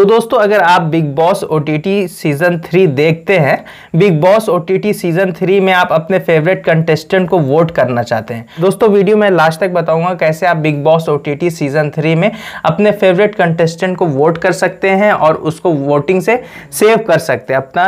तो दोस्तों अगर आप Bigg Boss O season three देखते हैं Bigg Boss O season three में आप अपने फेवरेट कंटेस्टेंट को वोट करना चाहते हैं दोस्तों वीडियो में लास्ट तक बताऊंगा कैसे आप Bigg Boss O season three में अपने फेवरेट कंटेस्टेंट को वोट कर सकते हैं और उसको वोटिंग से सेव कर सकते हैं अपना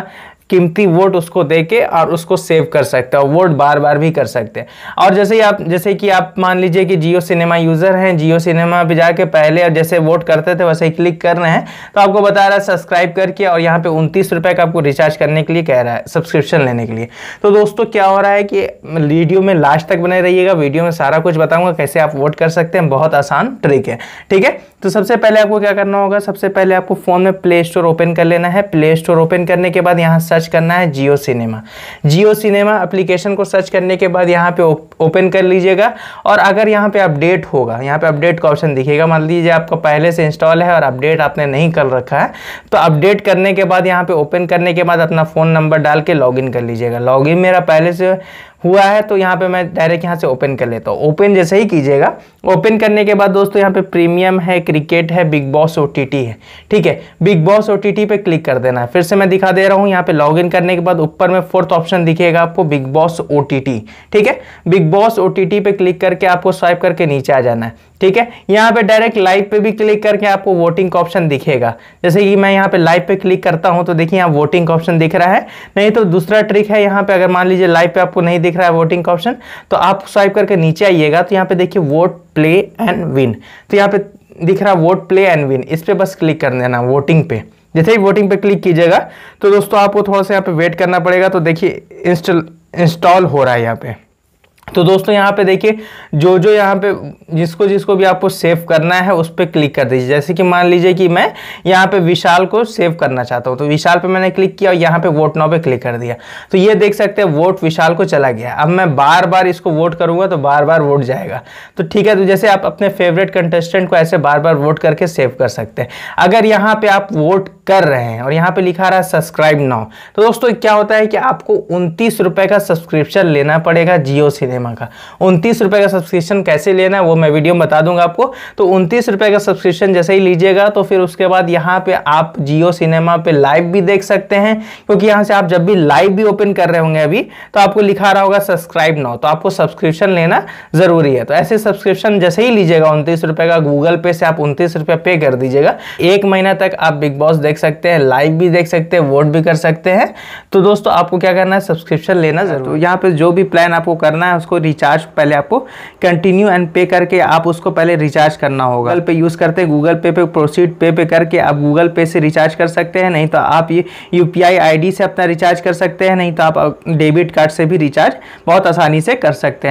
कीमती वोट उसको दे के और उसको सेव कर सकते हैं और वोट बार बार भी कर सकते हैं और जैसे ही आप जैसे कि आप मान लीजिए कि जियो सिनेमा यूज़र हैं जियो सिनेमा पे जाके पहले जैसे वोट करते थे वैसे ही क्लिक कर रहे हैं तो आपको बता रहा है सब्सक्राइब करके और यहाँ पे उनतीस रुपये का आपको रिचार्ज करने के लिए कह रहा है सब्सक्रिप्शन लेने के लिए तो दोस्तों क्या हो रहा है कि वीडियो में लास्ट तक बने रहिएगा वीडियो में सारा कुछ बताऊँगा कैसे आप वोट कर सकते हैं बहुत आसान ट्रिक है ठीक है तो सबसे पहले आपको क्या करना होगा सबसे पहले आपको फ़ोन में प्ले स्टोर ओपन कर लेना है प्ले स्टोर ओपन करने के बाद यहाँ सर्च सर्च करना है Jio cinema Jio cinema application को सर्च करने के बाद यहाँ पे ओपन कर लीजिएगा और अगर यहाँ पे अपडेट होगा यहाँ पे अपडेट का ऑप्शन दिखेगा मान लीजिए आपका पहले से इंस्टॉल है और अपडेट आपने नहीं कर रखा है तो अपडेट करने के बाद यहाँ पे ओपन करने के बाद अपना फ़ोन नंबर डाल के लॉग कर लीजिएगा लॉग मेरा पहले से हुआ है तो यहाँ पे मैं डायरेक्ट यहाँ से ओपन कर लेता हूँ ओपन जैसे ही कीजिएगा ओपन करने के बाद दोस्तों यहाँ पे प्रीमियम है क्रिकेट है बिग बॉस ओ है ठीक है बिग बॉस ओ पे क्लिक कर देना है फिर से मैं दिखा दे रहा हूँ यहाँ पे लॉगिन करने के बाद ऊपर में फोर्थ ऑप्शन दिखेगा आपको बिग बॉस ओ ठीक है बिग बॉस ओ पे क्लिक करके आपको स्वाइप करके नीचे आ जाना है ठीक है यहाँ पे डायरेक्ट लाइव पे भी क्लिक करके आपको वोटिंग का ऑप्शन दिखेगा जैसे कि मैं यहाँ पे लाइव पे क्लिक करता हूँ तो देखिए यहाँ वोटिंग का ऑप्शन दिख रहा है नहीं तो दूसरा ट्रिक है यहाँ पे अगर मान लीजिए लाइव पे आपको नहीं दिख रहा है वोटिंग का ऑप्शन तो आप स्वाइप करके नीचे आइएगा तो यहाँ पे देखिए वोट प्ले एंड विन तो यहाँ पे दिख रहा वोट प्ले एंड विन इस पर बस क्लिक कर देना वोटिंग पे जैसे ही वोटिंग पे क्लिक कीजिएगा तो दोस्तों आपको थोड़ा सा यहाँ पे वेट करना पड़ेगा तो देखिए इंस्टॉल इंस्टॉल हो रहा है यहाँ पे तो दोस्तों यहाँ पे देखिए जो जो यहाँ पे जिसको जिसको भी आपको सेव करना है उस पर क्लिक कर दीजिए जैसे कि मान लीजिए कि मैं यहाँ पे विशाल को सेव करना चाहता हूँ तो विशाल पे मैंने क्लिक किया और यहाँ पे वोट नाव पे क्लिक कर दिया तो ये देख सकते हैं वोट विशाल को चला गया अब मैं बार बार इसको वोट करूँगा तो बार बार वोट जाएगा तो ठीक है तो जैसे आप अपने फेवरेट कंटेस्टेंट को ऐसे बार बार वोट करके सेव कर सकते हैं अगर यहाँ पर आप वोट कर रहे हैं और यहाँ पे लिखा रहा है सब्सक्राइब नाउ तो दोस्तों क्या होता है कि आपको उनतीस रुपये का सब्सक्रिप्शन लेना पड़ेगा जियो सिनेमा का उनतीस रुपये का सब्सक्रिप्शन कैसे लेना है वो मैं वीडियो में बता दूंगा आपको तो उनतीस रुपये का सब्सक्रिप्शन जैसे ही लीजिएगा तो फिर उसके बाद यहाँ पे आप जियो सिनेमा पे लाइव भी देख सकते हैं क्योंकि यहाँ से आप जब भी लाइव भी ओपन कर रहे होंगे अभी तो आपको लिखा रहा होगा सब्सक्राइब नाउ तो आपको सब्सक्रिप्शन लेना ज़रूरी है तो ऐसे सब्सक्रिप्शन जैसे ही लीजिएगा उनतीस का गूगल पे से आप उनतीस पे कर दीजिएगा एक महीना तक आप बिग बॉस देख देख सकते हैं लाइव भी देख सकते हैं वोट भी कर सकते हैं तो दोस्तों आपको क्या करना है सब्सक्रिप्शन लेना ज़रूर हाँ, तो यहाँ पे जो भी प्लान आपको करना है उसको रिचार्ज पहले आपको कंटिन्यू एंड पे करके आप उसको पहले रिचार्ज करना होगा गूगल पे यूज़ करते हैं गूगल पे पे प्रोसीड पे पे करके आप गूगल पे से रिचार्ज कर सकते हैं नहीं तो आप ये यू पी से अपना रिचार्ज कर सकते हैं नहीं तो आप डेबिट कार्ड से भी रिचार्ज बहुत आसानी से कर सकते हैं